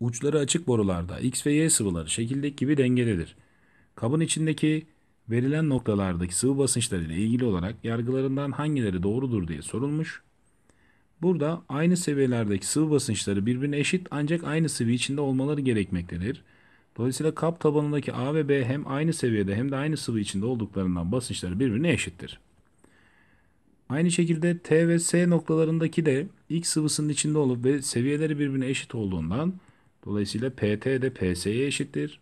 Uçları açık borularda X ve Y sıvıları şekildeki gibi dengelidir. Kabın içindeki verilen noktalardaki sıvı basınçları ile ilgili olarak yargılarından hangileri doğrudur diye sorulmuş. Burada aynı seviyelerdeki sıvı basınçları birbirine eşit ancak aynı sıvı içinde olmaları gerekmektedir. Dolayısıyla kap tabanındaki A ve B hem aynı seviyede hem de aynı sıvı içinde olduklarından basınçları birbirine eşittir. Aynı şekilde T ve S noktalarındaki de X sıvısının içinde olup ve seviyeleri birbirine eşit olduğundan Dolayısıyla PT de PS'ye eşittir.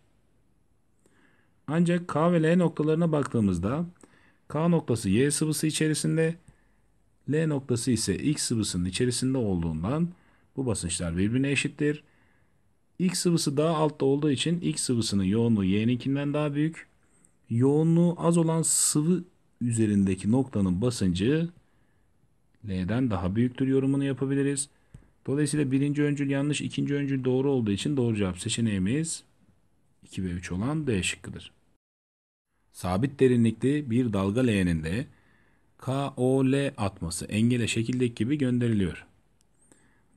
Ancak K ve L noktalarına baktığımızda K noktası Y sıvısı içerisinde L noktası ise X sıvısının içerisinde olduğundan bu basınçlar birbirine eşittir. X sıvısı daha altta olduğu için X sıvısının yoğunluğu Y'ninkinden daha büyük. Yoğunluğu az olan sıvı üzerindeki noktanın basıncı L'den daha büyüktür yorumunu yapabiliriz. Dolayısıyla birinci öncül yanlış, ikinci öncül doğru olduğu için doğru cevap seçeneğimiz 2 ve 3 olan D şıkkıdır. Sabit derinlikli bir dalga leğeninde KOL atması engele şekildeki gibi gönderiliyor.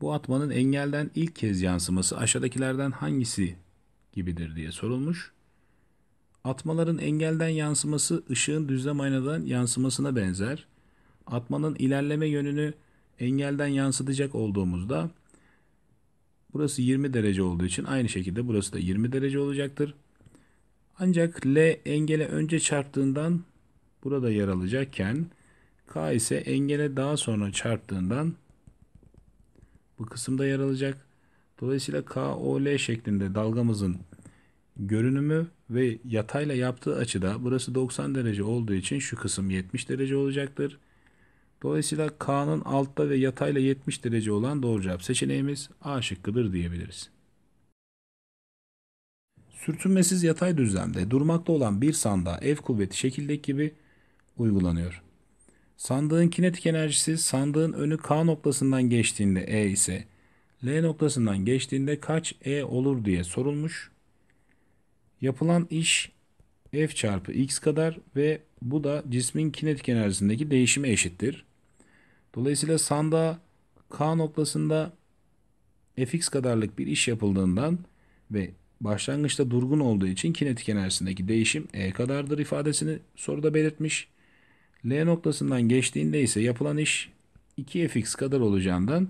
Bu atmanın engelden ilk kez yansıması aşağıdakilerden hangisi gibidir diye sorulmuş. Atmaların engelden yansıması ışığın düzlem aynadan yansımasına benzer. Atmanın ilerleme yönünü Engelden yansıtacak olduğumuzda burası 20 derece olduğu için aynı şekilde burası da 20 derece olacaktır. Ancak L engele önce çarptığından burada yer alacakken K ise engele daha sonra çarptığından bu kısımda yer alacak. Dolayısıyla KOL şeklinde dalgamızın görünümü ve yatayla yaptığı açıda burası 90 derece olduğu için şu kısım 70 derece olacaktır. Dolayısıyla K'nın altta ve yatayla 70 derece olan doğru cevap seçeneğimiz A şıkkıdır diyebiliriz. Sürtünmesiz yatay düzlemde durmakta olan bir sandığa ev kuvveti şekildeki gibi uygulanıyor. Sandığın kinetik enerjisi sandığın önü K noktasından geçtiğinde E ise L noktasından geçtiğinde kaç E olur diye sorulmuş. Yapılan iş F çarpı X kadar ve bu da cismin kinetik enerjisindeki değişime eşittir. Dolayısıyla sanda K noktasında fx kadarlık bir iş yapıldığından ve başlangıçta durgun olduğu için kinetik enerjisindeki değişim E kadardır ifadesini soruda belirtmiş. L noktasından geçtiğinde ise yapılan iş 2fx kadar olacağından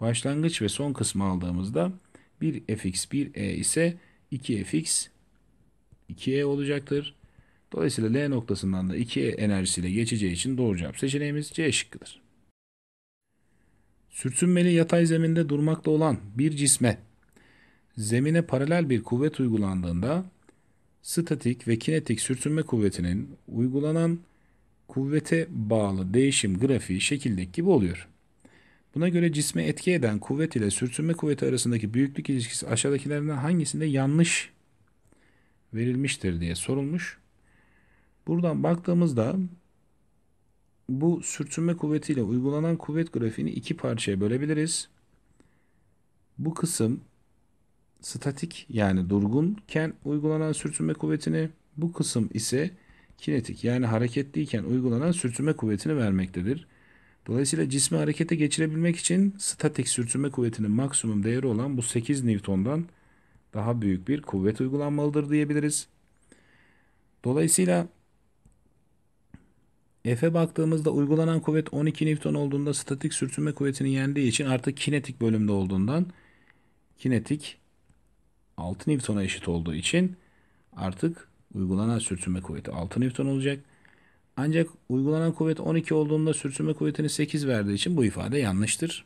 başlangıç ve son kısmı aldığımızda 1fx 1e ise 2fx 2e olacaktır. Dolayısıyla L noktasından da 2e enerjisiyle geçeceği için doğru cevap seçeneğimiz C şıkkıdır. Sürtünmeli yatay zeminde durmakta olan bir cisme zemine paralel bir kuvvet uygulandığında statik ve kinetik sürtünme kuvvetinin uygulanan kuvvete bağlı değişim grafiği şekildeki gibi oluyor. Buna göre cisme etki eden kuvvet ile sürtünme kuvveti arasındaki büyüklük ilişkisi aşağıdakilerinden hangisinde yanlış verilmiştir diye sorulmuş. Buradan baktığımızda bu sürtünme kuvvetiyle uygulanan kuvvet grafiğini iki parçaya bölebiliriz. Bu kısım statik yani durgunken uygulanan sürtünme kuvvetini, bu kısım ise kinetik yani hareketliyken uygulanan sürtünme kuvvetini vermektedir. Dolayısıyla cismi harekete geçirebilmek için statik sürtünme kuvvetinin maksimum değeri olan bu 8 Newton'dan daha büyük bir kuvvet uygulanmalıdır diyebiliriz. Dolayısıyla F'e baktığımızda uygulanan kuvvet 12 Newton olduğunda statik sürtünme kuvvetini yendiği için artık kinetik bölümde olduğundan kinetik 6 Newton'a eşit olduğu için artık uygulanan sürtünme kuvveti 6 Newton olacak. Ancak uygulanan kuvvet 12 olduğunda sürtünme kuvvetini 8 verdiği için bu ifade yanlıştır.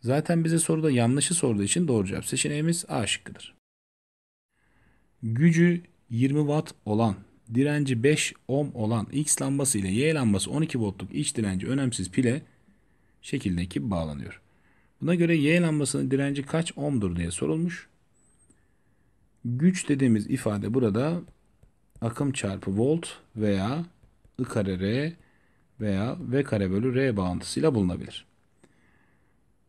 Zaten bize soruda yanlışı sorduğu için doğru cevap seçeneğimiz A şıkkıdır. Gücü 20 Watt olan direnci 5 ohm olan X lambası ile Y lambası 12 voltluk iç direnci önemsiz pile şekildeki bağlanıyor. Buna göre Y lambasının direnci kaç ohmdur diye sorulmuş. Güç dediğimiz ifade burada akım çarpı volt veya I kare R veya V kare bölü R bağıntısıyla bulunabilir.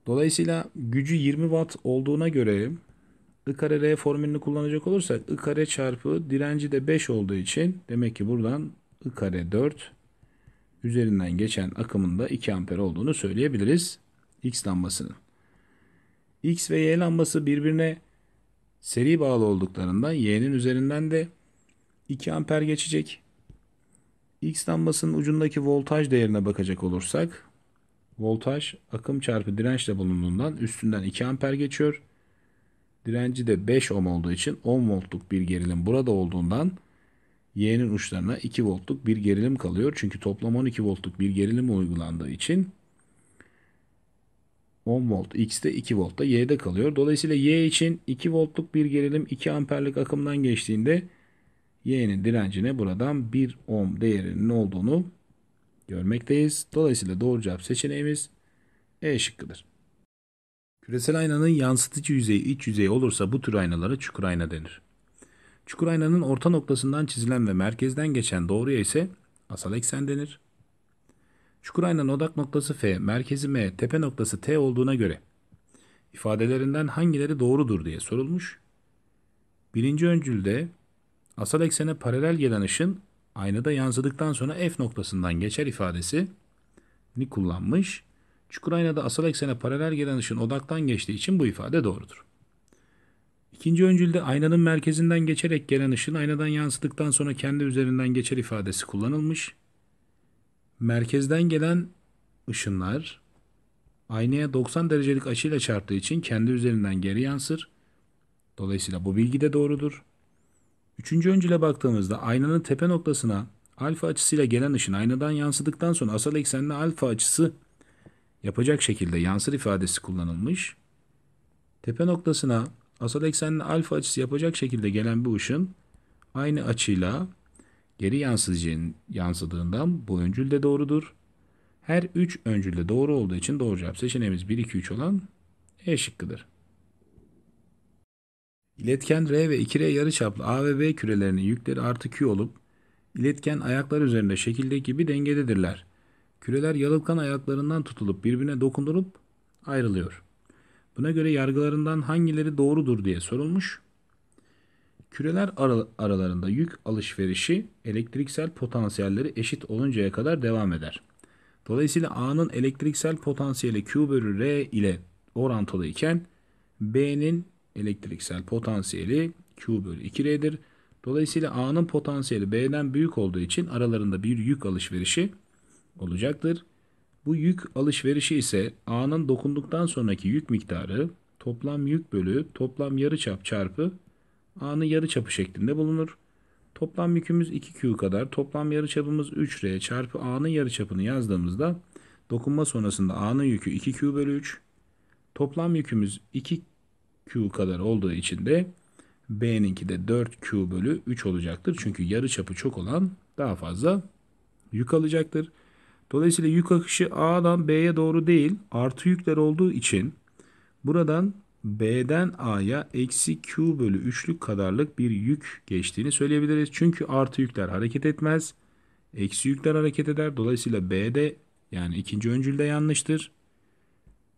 Dolayısıyla gücü 20 watt olduğuna göre I kare R formülünü kullanacak olursak I kare çarpı direnci de 5 olduğu için demek ki buradan I kare 4 üzerinden geçen akımın da 2 amper olduğunu söyleyebiliriz. X lambasının. X ve Y lambası birbirine seri bağlı olduklarından Y'nin üzerinden de 2 amper geçecek. X lambasının ucundaki voltaj değerine bakacak olursak voltaj akım çarpı dirençle bulunduğundan üstünden 2 amper geçiyor. Direnci de 5 ohm olduğu için 10 voltluk bir gerilim burada olduğundan Y'nin uçlarına 2 voltluk bir gerilim kalıyor. Çünkü toplam 12 voltluk bir gerilim uygulandığı için 10 volt X'de 2 volt da Y'de kalıyor. Dolayısıyla Y için 2 voltluk bir gerilim 2 amperlik akımdan geçtiğinde Y'nin direncine buradan 1 ohm değerinin olduğunu görmekteyiz. Dolayısıyla doğru cevap seçeneğimiz E şıkkıdır. Küresel aynanın yansıtıcı yüzeyi iç yüzeyi olursa bu tür aynalara çukur ayna denir. Çukur aynanın orta noktasından çizilen ve merkezden geçen doğruya ise asal eksen denir. Çukur aynanın odak noktası F, merkezi M, tepe noktası T olduğuna göre ifadelerinden hangileri doğrudur diye sorulmuş. Birinci öncülde asal eksene paralel gelen ışın aynada yansıdıktan sonra F noktasından geçer ifadesi ni kullanmış. Çukur aynada asal eksene paralel gelen ışın odaktan geçtiği için bu ifade doğrudur. İkinci öncülde aynanın merkezinden geçerek gelen ışın aynadan yansıdıktan sonra kendi üzerinden geçer ifadesi kullanılmış. Merkezden gelen ışınlar aynaya 90 derecelik açıyla çarptığı için kendi üzerinden geri yansır. Dolayısıyla bu bilgi de doğrudur. Üçüncü öncüle baktığımızda aynanın tepe noktasına alfa açısıyla gelen ışın aynadan yansıdıktan sonra asal eksende alfa açısı yapacak şekilde yansır ifadesi kullanılmış. Tepe noktasına asal eksenin alfa açısı yapacak şekilde gelen bir ışın aynı açıyla geri yansıdığından bu öncül de doğrudur. Her 3 öncül de doğru olduğu için doğru cevap seçeneğimiz 1, 2, 3 olan E şıkkıdır. İletken R ve 2R yarıçaplı A ve B kürelerinin yükleri artı Q olup iletken ayaklar üzerinde şekildeki gibi dengededirler. Küreler yalıpkan ayaklarından tutulup birbirine dokunulup ayrılıyor. Buna göre yargılarından hangileri doğrudur diye sorulmuş. Küreler ar- aralarında yük alışverişi elektriksel potansiyelleri eşit oluncaya kadar devam eder. Dolayısıyla A'nın elektriksel potansiyeli Q bölü R ile orantılı iken B'nin elektriksel potansiyeli Q bölü 2R'dir. Dolayısıyla A'nın potansiyeli B'den büyük olduğu için aralarında bir yük alışverişi olacaktır. Bu yük alışverişi ise A'nın dokunduktan sonraki yük miktarı toplam yük bölü toplam yarıçap çarpı A'nın yarıçapı şeklinde bulunur. Toplam yükümüz 2Q kadar toplam yarıçapımız 3R çarpı A'nın yarıçapını yazdığımızda dokunma sonrasında A'nın yükü 2Q bölü 3 toplam yükümüz 2Q kadar olduğu için de B'ninki de 4Q bölü 3 olacaktır. Çünkü yarıçapı çok olan daha fazla yük alacaktır. Dolayısıyla yük akışı A'dan B'ye doğru değil artı yükler olduğu için buradan B'den A'ya eksi Q bölü 3'lük kadarlık bir yük geçtiğini söyleyebiliriz. Çünkü artı yükler hareket etmez. Eksi yükler hareket eder. Dolayısıyla B'de yani ikinci öncülde yanlıştır.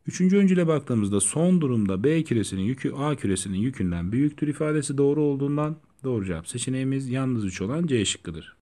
Üçüncü öncüle baktığımızda son durumda B küresinin yükü A küresinin yükünden büyüktür ifadesi doğru olduğundan doğru cevap seçeneğimiz yalnız 3 olan C şıkkıdır.